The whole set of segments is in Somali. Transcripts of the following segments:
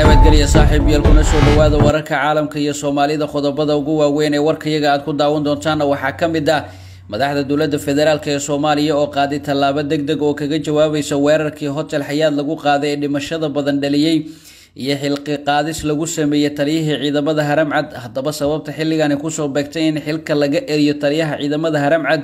nabadgelya saaxiib yael kuna soo dhawaada wararka caalamka iyo soomaalida qodobada ugu waaweyn ee warkayaga aad ku daawan doontaanna waxaa ka mid ah madaxda dowladda federaalk ee soomaaliya oo qaaday tallaabo deg deg oo kaga jawaabaysa weerarkii hotel xayaad lagu qaaday ee dhimashada badan dhaliyey iyo xilqi qaadis lagu sameeyey taliyihii ciidamada haramcad haddaba sababta xilligani kusoo beegtay in xilka laga eriyo taliyaha ciidamada haramcad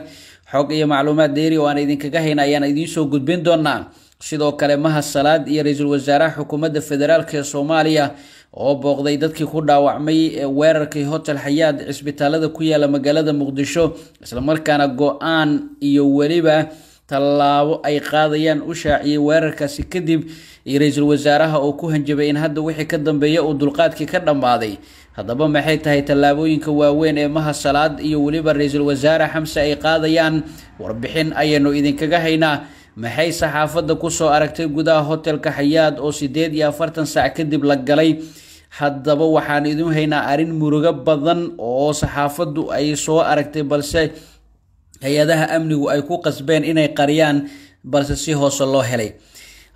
xog iyo macluumaad dheeri oo aan idinkaga hayn ayaan idiin soo gudbin doonaa sidoo kale maha salaad iyo ra-iisul wasaaraha xukuumadda federaalk ee soomaaliya oo booqday dadkii ku dhaawacmay ee weerarkii hotel xayaad cisbitaalada ku yaala magaalada muqdisho islamarkaana go-aan iyo weliba tallaabo ay qaadayaan u shaaciyay weerarkaasi kadib iyo ra-iisul wasaaraha oo ku hanjabay in hadda wixii ka dambeeya uu dulqaadkii ka dhammaaday haddaba maxay tahay tallaabooyinka waaweyn ee maha salaad iyo weliba ra-iisul wasaare xamse ay qaadayaan warbixin ayaynu idinkaga haynaa maxay saxaafadda kusoo aragtay gudaha hotelka xayaad oo sideed iyo afartan saac kadib la galay haddaba waxaan idin haynaa arrin murugo badan oo saxaafaddu ay soo aragtay balse hay-adaha amnigu ay ku qasbeen inay qariyaan balse si hoose loo helay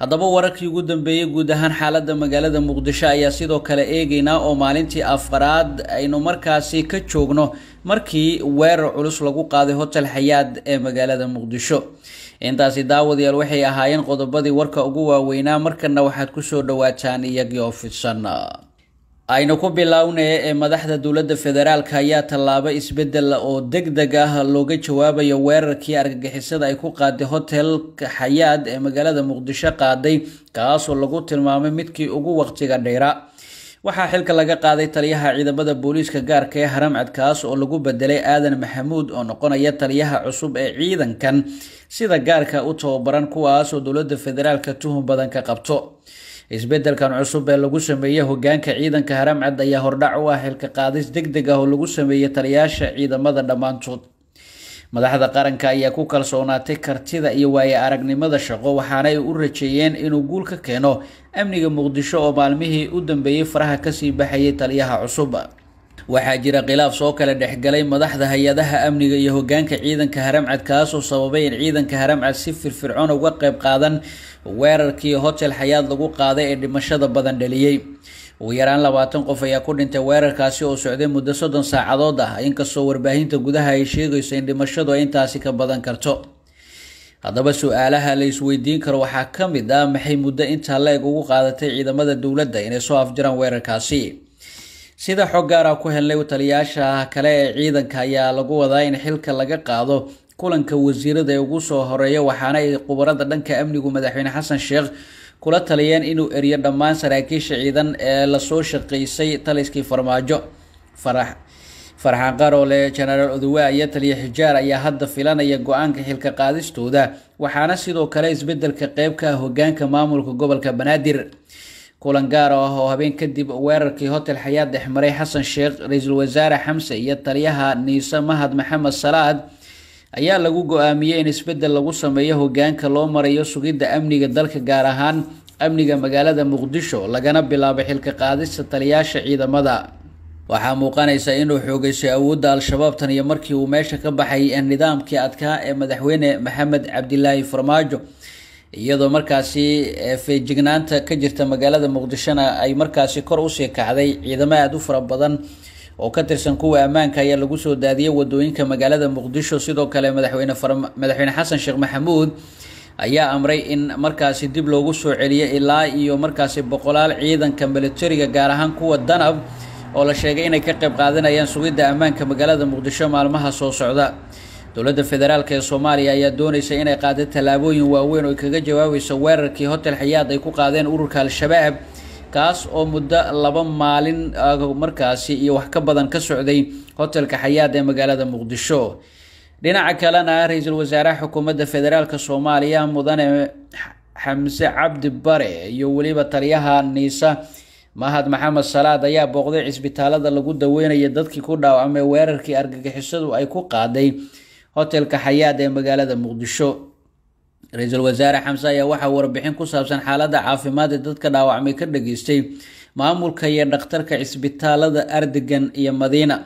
haddaba wararkii ugu dambeeyey guud ahaan xaaladda magaalada muqdisho ayaa sidoo kale eegeynaa oo maalintii afaraad aynu markaasi ka joogno markii weerar culus lagu qaaday hotel xayaad ee magaalada muqdisho intaasi daawadayaal waxay ahaayeen qodobadii warka ugu waaweynaa markana waxaad ku soo dhawaataan iyagii oo fidsan aynu ku bilaawnaya ee madaxda dowladda federaalka ayaa tallaabo isbedel oo deg deg ah looga jawaabayo weerarkii argagixisada ay ku qaaday hotelka xayaad ee magaalada muqdisho qaaday kaasoo lagu tilmaamay midkii ugu waqtiga dheera waxaa xilka laga qaaday taliyaha ciidamada booliiska gaarka ee haramcad kaas oo lagu bedelay aadan maxamuud oo noqonaya taliyaha cusub ee ciidankan sida gaarka u tababaran kuwaas oo dowladda federaalka tuhun badan ka qabto isbedelkan cusub ee lagu sameeyey hoggaanka ciidanka haramcad ayaa hordhac u ah xilka qaadis deg deg ah oo lagu sameeyey taliyaasha ciidamada dhammaantood madaxda qaranka ayaa ku kalsoonaatay kartida iyo waaye aragnimada shaqo waxaana ay u rajeeyeen inuu guul ka keeno amniga muqdisho oo maalmihii u dambeeyey faraha kasii baxayay taliyaha cusub waxaa jira khilaaf soo kala dhexgalay madaxda hay-adaha amniga iyo hogaanka ciidanka haramcad kaasoo sababay in ciidanka haramcad si firfircoon uga qayb qaadan weerarkii hotel xayaad lagu qaaday ee dhimashada badan dhaliyey ugu yaraan labaatan qof ayaa ku dhintay weerarkaasi oo socday muddo soddon saacadood ah inkastoo warbaahinta gudaha ay sheegayso in dhimashadu ay intaasi ka badan karto haddaba su-aalaha la isweydiin karo waxaa ka mid ah maxay muddo intaa la-eg ugu qaadatay ciidamada dowladda inay soo afjaraan weerarkaasi sida xog gaara ah ku helnay taliyaasha kale ee ciidanka ayaa lagu wadaa in xilka laga qaado kulanka wasiirada ee ugu soo horeeya waxaana ay khubarada dhanka amnigu madaxweyne xasan sheekh kula taliyeen inuu eriyo dhammaan saraakiisha ciidan ee lasoo shaqeysay taliskii farmaajo farax farxaan qaroole jenaraal odowe iyo taliya xijaar ayaa hadda filanaya go-aanka xilka qaadistooda waxaana sidoo kale isbedelka qeyb ka ah hogaanka maamulka gobolka banaadir kulan gaar ah oo habeen kadib weerarkii hotel xayaad dhexmaray xasan sheekh ra-iisul wasaare xamse iyo taliyaha niise mahad maxamed salaad ayaa lagu go-aamiyey in isbeddel lagu sameeyo hoggaanka loo marayo sugidda amniga dalka gaar ahaan amniga magaalada muqdisho lagana bilaabo xilka qaadista taliyaasha ciidamada waxaa muuqanaysa inuu xoogeysay awoodda al shabaabtan iyo markii uu meesha ka baxay nidaamkii adkaa ee madaxweyne maxamed cabdilaahi farmaajo iyadoo markaasi eh, feejignaanta ka jirta magaalada muqdishona ay markaasi kor usii kacday ciidamo aada u fara badan oo ka tirsan kuwa ammaanka ayaa lagu soo daadiyay wadooyinka magaalada muqdisho sidoo kale madaxweyne xasan sheekh maxamuud ayaa amray in markaasi dib loogu soo celiyo ilaa iyo markaasi boqolaal ciidanka militariga gaar ahaan kuwa danab oo la sheegay inay ka qayb qaadanayaan sugidda ammaanka magaalada muqdisho maalmaha soo socda dowladda federaalk ee soomaaliya ayaa doonaysa inay qaada tallaabooyin waaweyn oo kaga jawaabayso weerarkii hotel xayaad ay ku qaadeen ururka al-shabaab kaas oo muddo laba maalin markaasi iyo wax ka badan ka socday hotelka xayaad ee magaalada muqdisho dhinaca kalena ra-iisul wasaaraha xukuumadda federaalk soomaaliya mudane xamse cabdi bare iyo weliba taliyaha niisa mahad maxamed salaad ayaa booqday cisbitaalada lagu daweynaya dadkii ku dhaawacmay weerarkii argagixisadu ay ku qaaday hotelka xayaad ee magaalada muqdisho ra-iisul wasaare xamse ayaa waxaa warbixin ku saabsan xaalada caafimaad ee dadka dhaawacmay ka dhageystay maamulka iyo dhakhtarka cisbitaalada ardegan iyo madiina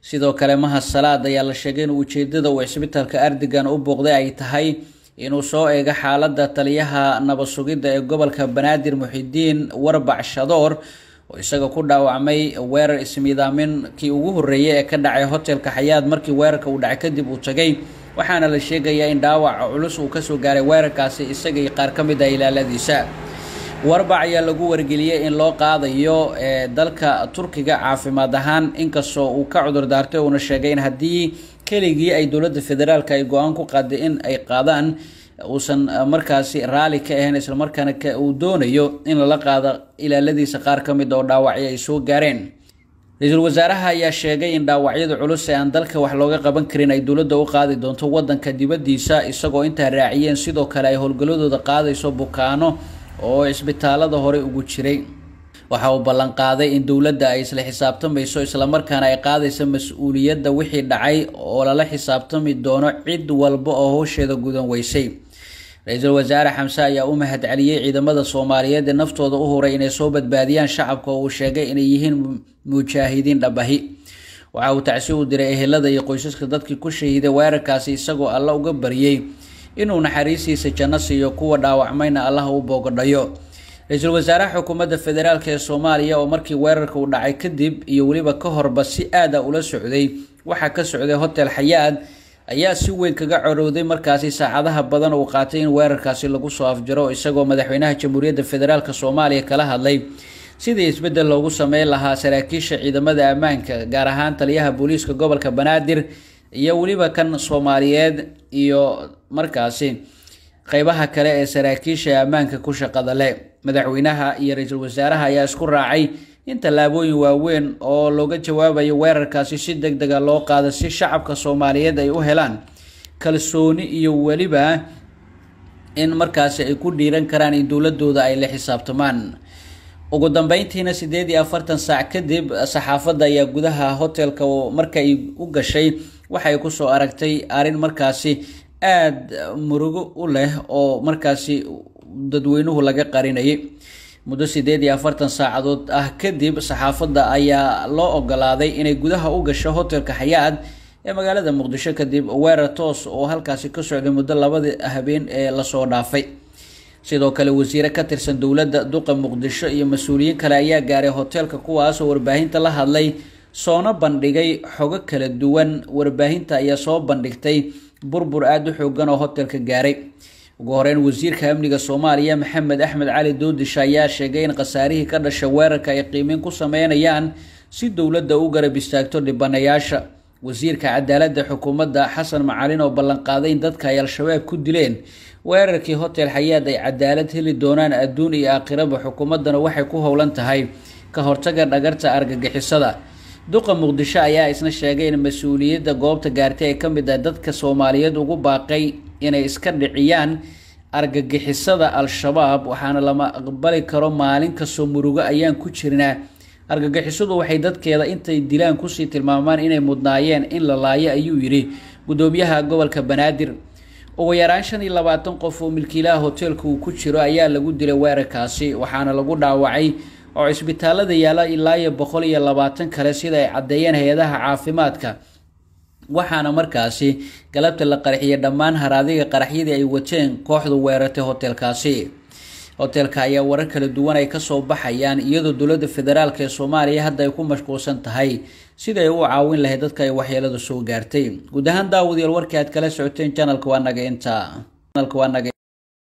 sidoo kale maha salaad ayaa la sheegay in ujeedada uu cisbitaalka ardigan u booqday ay tahay inuu soo eego xaaladda taliyaha nabad sugidda ee gobolka banaadir muxidiin warbac shadoor oo isaga ku dhaawacmay weerar ismiidaamin kii ugu horreeyay ee ka dhacay hotelka xayaad markii weerarka uu dhacay kadib uu tagay waxaana la sheegayaa in dhaawaca culus uu kasoo gaaray weerarkaasi isaga iyo qaar ka mid ah ilaaladiisa warbac ayaa lagu wargeliyey in loo qaadayo dalka turkiga caafimaad ahaan inkastoo uu ka cudur daartay uuna sheegay in haddii keligii ay dowladda federaalka ay go-aan ku qaaday in ay qaadaan uusan ah, markaasi raali ka ahayn islamarkaana uu doonayo in lala qaado ilaaladiisa qaar ka mid oo dhaawacyo ay soo gaareen ra-iisul wasaaraha ayaa sheegay in dhaawacyada culus ee aan dalka wax looga qaban karin ay dowladda u qaadi doonto wadanka dibaddiisa isagoo intaa raaciyeen sidoo kale ay howlgalladooda qaadayso bukaano oo cisbitaalada horey ugu jiray waxa uu ballanqaaday in dowladda ay isla xisaabtamayso islamarkaana ay qaadayso mas-uuliyadda wixii dhacay oo lala xisaabtami doono cid walba oo howsheeda gudan weysay ra-iisul wasaare xamse ayaa u mahadceliyey ciidamada soomaaliyeed ee naftooda u huray inay soo badbaadiyaan shacabka oo uu sheegay inay yihiin mujaahidiin dhabahi waxa uu tacsi u diray ehelada iyo qoysaska dadkii ku shahiiday weerarkaasi isagoo alla uga bariyey inuu naxariistiisa janno siiyo kuwa dhaawacmayna allaha u boogadhayo ra-iisul wasaaraha xukuumadda federaalk ee soomaaliya oo markii weerarka uu dhacay kadib iyo weliba ka horba si aada ula socday waxaa ka socday hotel xayaad ayaa si weyn kaga carooday markaasi saacadaha badan uu qaatay in weerarkaasi lagu soo afjaro isagoo madaxweynaha jamhuuriyadda federaalk soomaaliya kala hadlay sidii isbeddel loogu sameyn lahaa saraakiisha ciidamada ammaanka gaar ahaan taliyaha booliiska gobolka banaadir iyo weliba kan soomaaliyeed iyo markaasi qaybaha kale ee saraakiisha ammaanka ku shaqada leh madaxweynaha iyo ra-iisul wasaaraha ayaa isku raacay in tallaabooyin waaweyn oo looga jawaabayo weerarkaasi si deg dega ah loo qaado si shacabka soomaaliyeed ay u helaan kalsooni iyo weliba in markaasi ay ku dhiiran karaan in dowladooda ay la xisaabtamaan ugu dambeyntiina siddeed iyo afartan saac kadib saxaafadda ayaa gudaha hotelka marka ay u gashay waxay kusoo aragtay arrin markaasi aada murugo u leh oo markaasi dadweynuhu laga qarinayay muddo siddeed iyo afartan saacadood ah kadib saxaafadda ayaa loo ogolaaday inay gudaha u gasho hotelka xayaad ee magaalada muqdisho kadib weerar toos oo halkaasi ka socday muddo labada habeen ee lasoo dhaafay sidoo kale wasiire ka tirsan dowladda duqa muqdisho iyo mas-uuliyiin kale ayaa gaaray hoteelka kuwaasoo warbaahinta la hadlay soona bandhigay xogo kala duwan warbaahinta ayaa soo bandhigtay burbur aada u xoogan oo hotelka gaaray ugu horeyn wasiirka amniga soomaaliya maxamed axmed cali doodisha ayaa sheegay in khasaarihii ka dhashay weerarka ay qiimeyn ku sameynayaan si dowladda u garab istaagto dhibanayaasha wasiirka cadaaladda xukuumadda xasan macalin oo ballanqaaday in dadka ay al-shabaab ku dileen weerarkii hotel xayaad ay cadaalad heli doonaan adduun iyo aakhiraba xukuumaddana waxay ku howlan tahay ka hortaga dhagarta argagixisada duqa muqdisho ayaa isna sheegay in mas-uuliyadda goobta gaartay ee ka mid ah dadka soomaaliyeed ugu baaqay inay iska dhiciyaan argagixisada al-shabaab waxaana lama aqbali karo maalin kastoo murugo ayaan ku jirnaa argagixisadu waxay dadkeeda intay dilaan kusii tilmaamaan inay mudnaayeen in la laayo ayuu yidhi guddoomiyaha gobolka banaadir ugu yaraan shan iyo labaatan qof oo milkiilaha hoteelka uu ku jiro ayaa lagu dilay weerarkaasi waxaana lagu dhaawacay oo cisbitaalada yaala ilaa iyo boqol iyo labaatan kale sida ay caddeeyeen hay-adaha caafimaadka waxaana markaasi galabta la qarxiyay dhammaan haraadiga qaraxyadii ay wateen kooxdu weerartay hotelkaasi hotelka ayaa warar kala duwan ay kasoo baxayaan iyadoo dowladda federaalk ee soomaaliya hadda ay ku mashquulsan tahay sida u caawin lahayd dadka ay waxyeelada soo gaartay guud ahaan daawadayaal warkii aad kala socoteen janalka waa naga inta